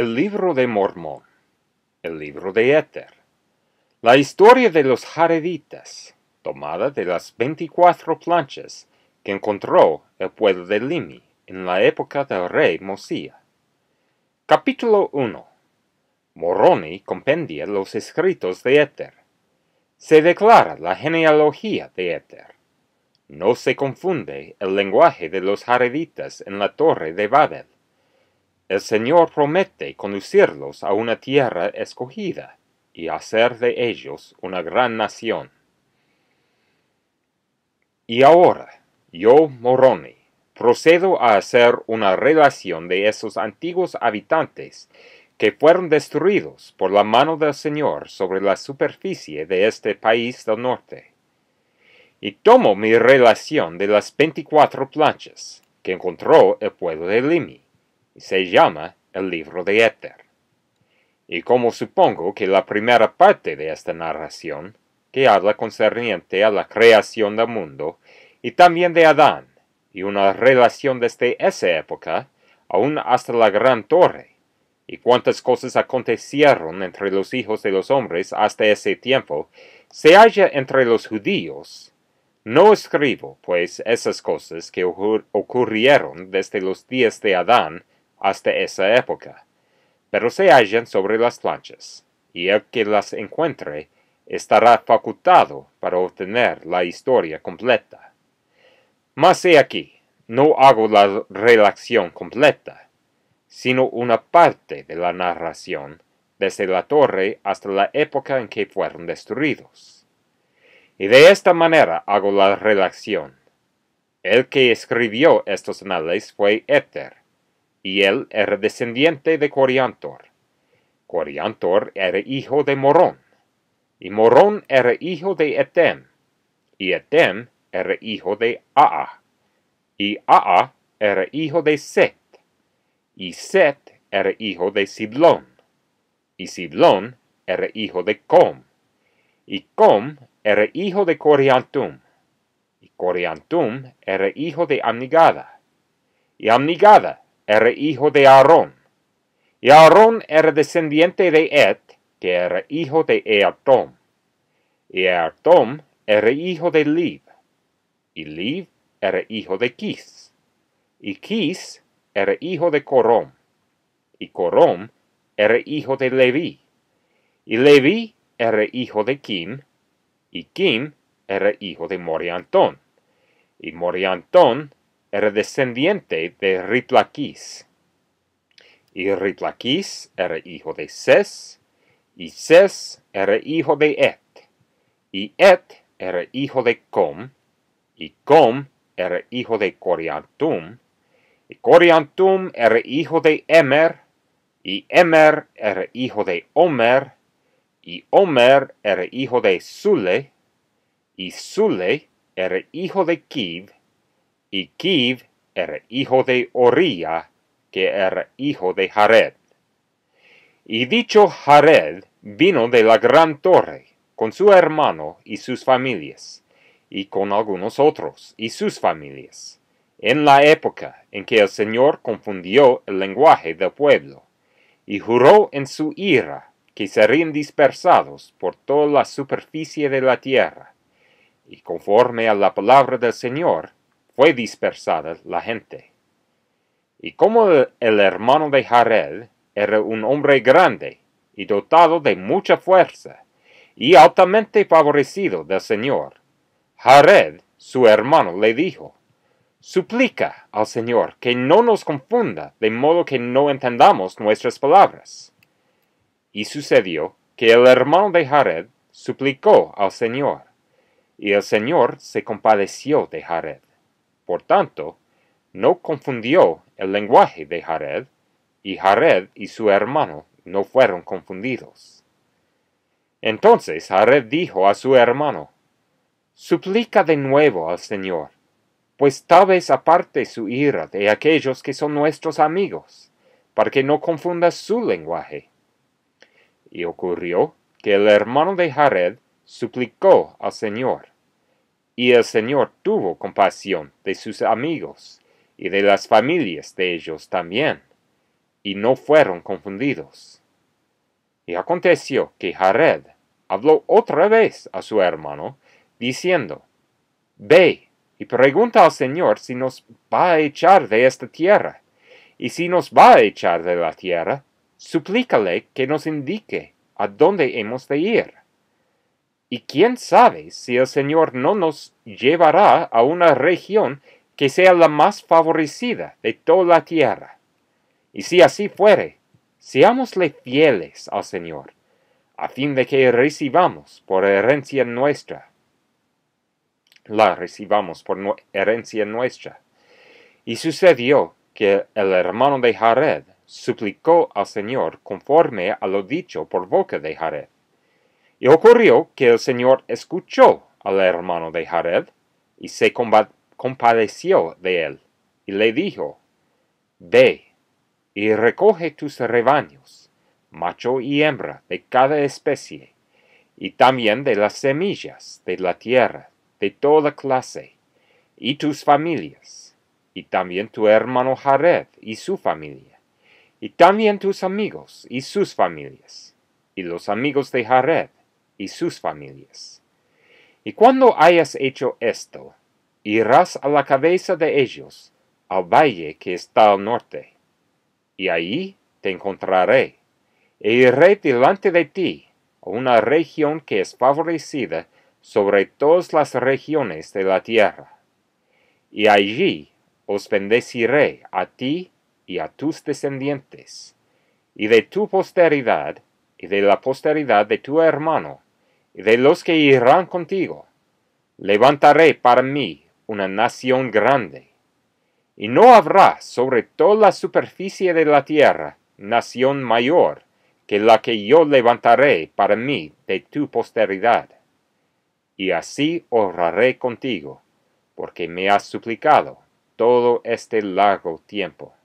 El libro de Mormón. El libro de Éter. La historia de los jareditas, tomada de las veinticuatro planchas que encontró el pueblo de Limi en la época del rey Mosía. Capítulo 1. Moroni compendia los escritos de Éter. Se declara la genealogía de Éter. No se confunde el lenguaje de los jareditas en la torre de Babel el Señor promete conducirlos a una tierra escogida y hacer de ellos una gran nación. Y ahora, yo, Moroni, procedo a hacer una relación de esos antiguos habitantes que fueron destruidos por la mano del Señor sobre la superficie de este país del norte. Y tomo mi relación de las veinticuatro planchas que encontró el pueblo de Limi se llama el libro de Éter. Y como supongo que la primera parte de esta narración, que habla concerniente a la creación del mundo y también de Adán, y una relación desde esa época, aún hasta la gran torre, y cuántas cosas acontecieron entre los hijos de los hombres hasta ese tiempo, se halla entre los judíos. No escribo, pues, esas cosas que ocurrieron desde los días de Adán hasta esa época, pero se hallan sobre las planchas, y el que las encuentre estará facultado para obtener la historia completa. Mas he aquí, no hago la relación completa, sino una parte de la narración desde la torre hasta la época en que fueron destruidos. Y de esta manera hago la relación. El que escribió estos anales fue Éter, y él era descendiente de Coriantor. Coriantor era hijo de Morón, y Morón era hijo de Etem, y Etem era hijo de Aa, y Aa era hijo de Set, y Set era hijo de Siblón, y Siblón era hijo de Com, y Com era hijo de Coriantum, y Coriantum era hijo de Amnigada, y Amnigada era hijo de Aarón, y Aarón era descendiente de Ed, que era hijo de Eatom, y era hijo de Liv. y Liv era hijo de Kis, y Kis era hijo de Corom, y Corom era hijo de Leví, y Leví era hijo de Kim, y Kim era hijo de Moriantón, y Moriantón era descendiente de Riplaquis. Y Riplaquis era hijo de Ses, y Ses era hijo de Et, y Et era hijo de Com, y Com era hijo de Coriantum, y Coriantum era hijo de Emer, y Emer era hijo de Omer, y Omer era hijo de Sule, y Sule era hijo de Kiv, y Kiv era hijo de Oría, que era hijo de Jared. Y dicho Jared vino de la gran torre, con su hermano y sus familias, y con algunos otros y sus familias, en la época en que el Señor confundió el lenguaje del pueblo, y juró en su ira que serían dispersados por toda la superficie de la tierra. Y conforme a la palabra del Señor, fue dispersada la gente. Y como el hermano de Jared era un hombre grande y dotado de mucha fuerza, y altamente favorecido del Señor, Jared, su hermano, le dijo, Suplica al Señor que no nos confunda de modo que no entendamos nuestras palabras. Y sucedió que el hermano de Jared suplicó al Señor, y el Señor se compadeció de Jared por tanto, no confundió el lenguaje de Jared, y Jared y su hermano no fueron confundidos. Entonces Jared dijo a su hermano, Suplica de nuevo al Señor, pues tal vez aparte su ira de aquellos que son nuestros amigos, para que no confunda su lenguaje. Y ocurrió que el hermano de Jared suplicó al Señor. Y el Señor tuvo compasión de sus amigos y de las familias de ellos también, y no fueron confundidos. Y aconteció que Jared habló otra vez a su hermano, diciendo, Ve y pregunta al Señor si nos va a echar de esta tierra, y si nos va a echar de la tierra, suplícale que nos indique a dónde hemos de ir. Y quién sabe si el Señor no nos llevará a una región que sea la más favorecida de toda la tierra. Y si así fuere, seámosle fieles al Señor, a fin de que recibamos por herencia nuestra. La recibamos por herencia nuestra. Y sucedió que el hermano de Jared suplicó al Señor conforme a lo dicho por boca de Jared. Y ocurrió que el Señor escuchó al hermano de Jared y se compadeció de él y le dijo, Ve y recoge tus rebaños, macho y hembra de cada especie, y también de las semillas de la tierra, de toda clase, y tus familias, y también tu hermano Jared y su familia, y también tus amigos y sus familias, y los amigos de Jared, y sus familias. Y cuando hayas hecho esto, irás a la cabeza de ellos, al valle que está al norte, y allí te encontraré, e iré delante de ti a una región que es favorecida sobre todas las regiones de la tierra, y allí os bendeciré a ti y a tus descendientes, y de tu posteridad, y de la posteridad de tu hermano, de los que irán contigo. Levantaré para mí una nación grande, y no habrá sobre toda la superficie de la tierra nación mayor que la que yo levantaré para mí de tu posteridad. Y así oraré contigo, porque me has suplicado todo este largo tiempo.